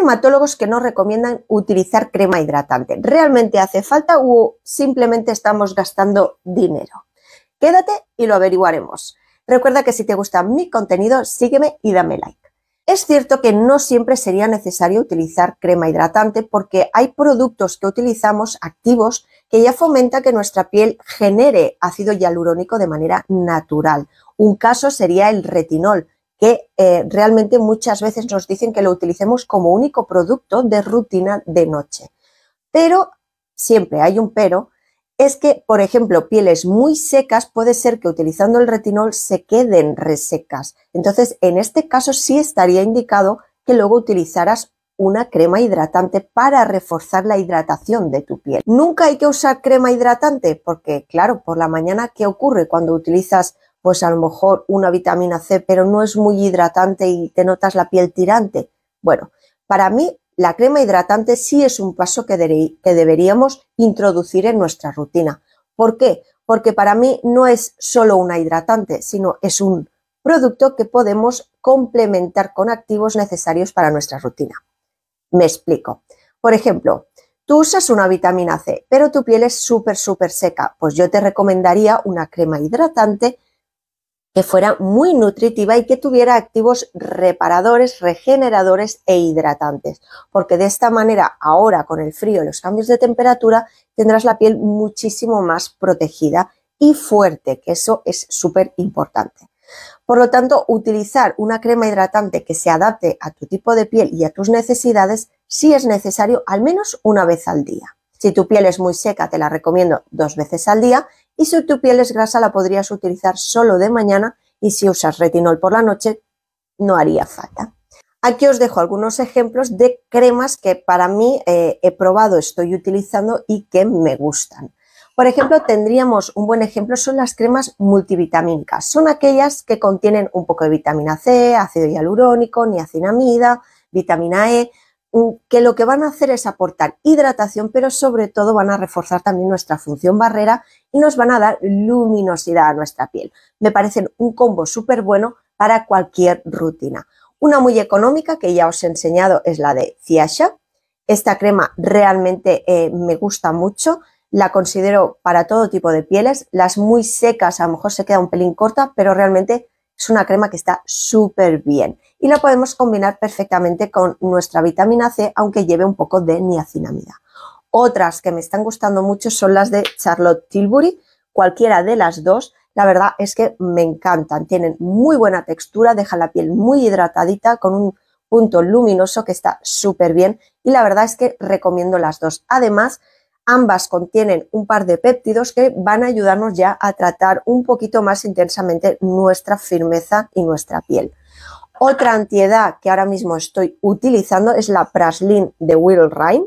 dermatólogos que no recomiendan utilizar crema hidratante. ¿Realmente hace falta o simplemente estamos gastando dinero? Quédate y lo averiguaremos. Recuerda que si te gusta mi contenido, sígueme y dame like. Es cierto que no siempre sería necesario utilizar crema hidratante porque hay productos que utilizamos activos que ya fomenta que nuestra piel genere ácido hialurónico de manera natural. Un caso sería el retinol, eh, realmente muchas veces nos dicen que lo utilicemos como único producto de rutina de noche. Pero, siempre hay un pero, es que, por ejemplo, pieles muy secas puede ser que utilizando el retinol se queden resecas. Entonces, en este caso sí estaría indicado que luego utilizaras una crema hidratante para reforzar la hidratación de tu piel. Nunca hay que usar crema hidratante porque, claro, por la mañana, ¿qué ocurre cuando utilizas pues a lo mejor una vitamina C, pero no es muy hidratante y te notas la piel tirante. Bueno, para mí la crema hidratante sí es un paso que, que deberíamos introducir en nuestra rutina. ¿Por qué? Porque para mí no es solo una hidratante, sino es un producto que podemos complementar con activos necesarios para nuestra rutina. Me explico. Por ejemplo, tú usas una vitamina C, pero tu piel es súper, súper seca. Pues yo te recomendaría una crema hidratante que fuera muy nutritiva y que tuviera activos reparadores, regeneradores e hidratantes, porque de esta manera ahora con el frío y los cambios de temperatura tendrás la piel muchísimo más protegida y fuerte, que eso es súper importante. Por lo tanto, utilizar una crema hidratante que se adapte a tu tipo de piel y a tus necesidades si es necesario al menos una vez al día. Si tu piel es muy seca, te la recomiendo dos veces al día y si tu piel es grasa, la podrías utilizar solo de mañana y si usas retinol por la noche, no haría falta. Aquí os dejo algunos ejemplos de cremas que para mí eh, he probado, estoy utilizando y que me gustan. Por ejemplo, tendríamos un buen ejemplo, son las cremas multivitamínicas. Son aquellas que contienen un poco de vitamina C, ácido hialurónico, niacinamida, vitamina E. Mm, que lo que van a hacer es aportar hidratación, pero sobre todo van a reforzar también nuestra función barrera y nos van a dar luminosidad a nuestra piel. Me parecen un combo súper bueno para cualquier rutina. Una muy económica que ya os he enseñado es la de Ciasha. Esta crema realmente eh, me gusta mucho, la considero para todo tipo de pieles. Las muy secas a lo mejor se queda un pelín corta, pero realmente es una crema que está súper bien y la podemos combinar perfectamente con nuestra vitamina C, aunque lleve un poco de niacinamida. Otras que me están gustando mucho son las de Charlotte Tilbury, cualquiera de las dos, la verdad es que me encantan, tienen muy buena textura, dejan la piel muy hidratadita con un punto luminoso que está súper bien y la verdad es que recomiendo las dos. Además, Ambas contienen un par de péptidos que van a ayudarnos ya a tratar un poquito más intensamente nuestra firmeza y nuestra piel. Otra antiedad que ahora mismo estoy utilizando es la Praslin de Will Rhyme.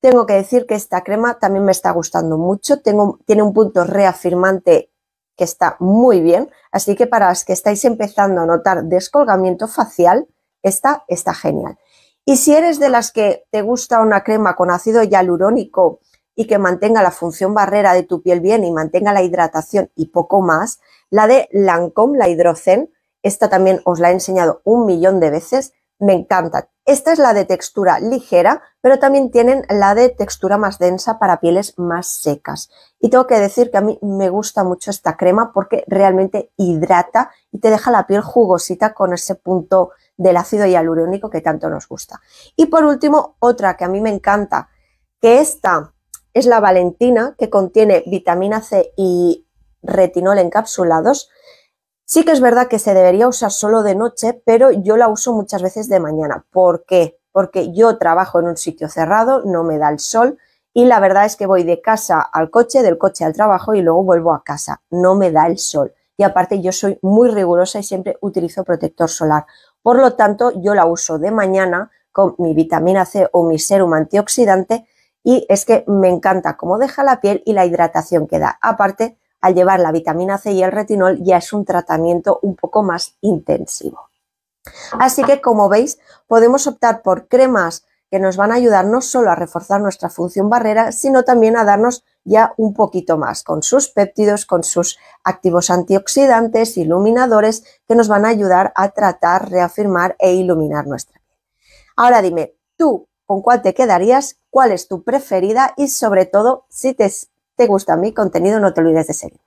Tengo que decir que esta crema también me está gustando mucho, tiene un punto reafirmante que está muy bien, así que para las que estáis empezando a notar descolgamiento facial, esta está genial. Y si eres de las que te gusta una crema con ácido hialurónico y que mantenga la función barrera de tu piel bien y mantenga la hidratación y poco más, la de Lancôme, la Hidrocen, esta también os la he enseñado un millón de veces, me encanta. Esta es la de textura ligera, pero también tienen la de textura más densa para pieles más secas. Y tengo que decir que a mí me gusta mucho esta crema porque realmente hidrata y te deja la piel jugosita con ese punto del ácido hialurónico que tanto nos gusta. Y por último, otra que a mí me encanta, que esta es la Valentina, que contiene vitamina C y retinol encapsulados, Sí que es verdad que se debería usar solo de noche, pero yo la uso muchas veces de mañana. ¿Por qué? Porque yo trabajo en un sitio cerrado, no me da el sol y la verdad es que voy de casa al coche, del coche al trabajo y luego vuelvo a casa. No me da el sol. Y aparte yo soy muy rigurosa y siempre utilizo protector solar. Por lo tanto, yo la uso de mañana con mi vitamina C o mi serum antioxidante y es que me encanta cómo deja la piel y la hidratación que da. Aparte, al llevar la vitamina C y el retinol ya es un tratamiento un poco más intensivo. Así que como veis, podemos optar por cremas que nos van a ayudar no solo a reforzar nuestra función barrera, sino también a darnos ya un poquito más con sus péptidos, con sus activos antioxidantes, iluminadores, que nos van a ayudar a tratar, reafirmar e iluminar nuestra piel. Ahora dime, ¿tú con cuál te quedarías? ¿Cuál es tu preferida? Y sobre todo, si te te gusta mi contenido, no te olvides de seguirme.